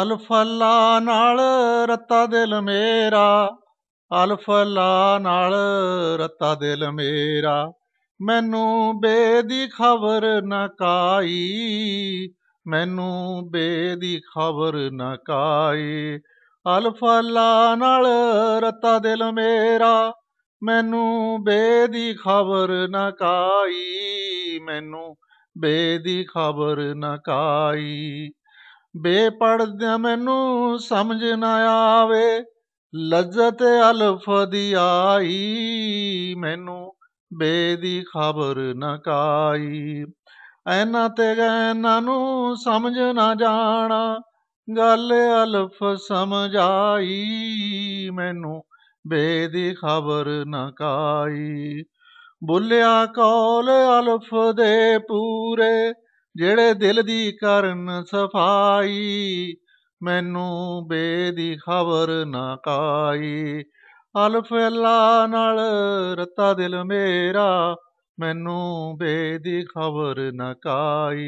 ਅਲਫਲਾ ਨਾਲ ਰਤਾ ਦਿਲ ਮੇਰਾ ਅਲਫਲਾ ਨਾਲ ਰਤਾ ਦਿਲ ਮੇਰਾ ਮੈਨੂੰ ਬੇਦੀ ਖਬਰ ਨਾ ਕਾਈ ਮੈਨੂੰ ਬੇਦੀ ਖਬਰ ਨਾ ਕਾਈ ਅਲਫਲਾ ਨਾਲ ਰਤਾ ਦਿਲ ਮੇਰਾ ਮੈਨੂੰ ਬੇਦੀ ਖਬਰ ਨਾ ਕਾਈ ਮੈਨੂੰ ਬੇਦੀ ਖਬਰ ਨਾ ਕਾਈ ਬੇਪੜਦਿਆਂ ਮੈਨੂੰ ਸਮਝ ਨਾ ਆਵੇ ਲੱਜਤ ਅਲਫ ਦੀ ਆਈ ਮੈਨੂੰ ਬੇਦੀ ਖਬਰ ਨਾ ਕਾਈ ਐਨਾ ਤੇ ਗੈਨਾ ਨੂੰ ਸਮਝ ਨਾ ਜਾਣਾ ਗੱਲ ਅਲਫ ਸਮਝਾਈ ਮੈਨੂੰ ਬੇਦੀ ਖਬਰ ਨਾ ਕਾਈ ਬੁੱਲਿਆ ਕੌਲ ਅਲਫ ਦੇ ਪੂਰੇ ਜਿਹੜੇ ਦਿਲ ਦੀ ਕਰਨ ਸਫਾਈ ਮੈਨੂੰ ਬੇਦੀ ਖਬਰ ਨਾ ਕਾਈ ਅਲਫ ਅੱਲਾ ਨਾਲ ਰਤਾ ਦਿਲ ਮੇਰਾ ਮੈਨੂੰ ਬੇਦੀ ਖਬਰ ਨਾ ਕਾਈ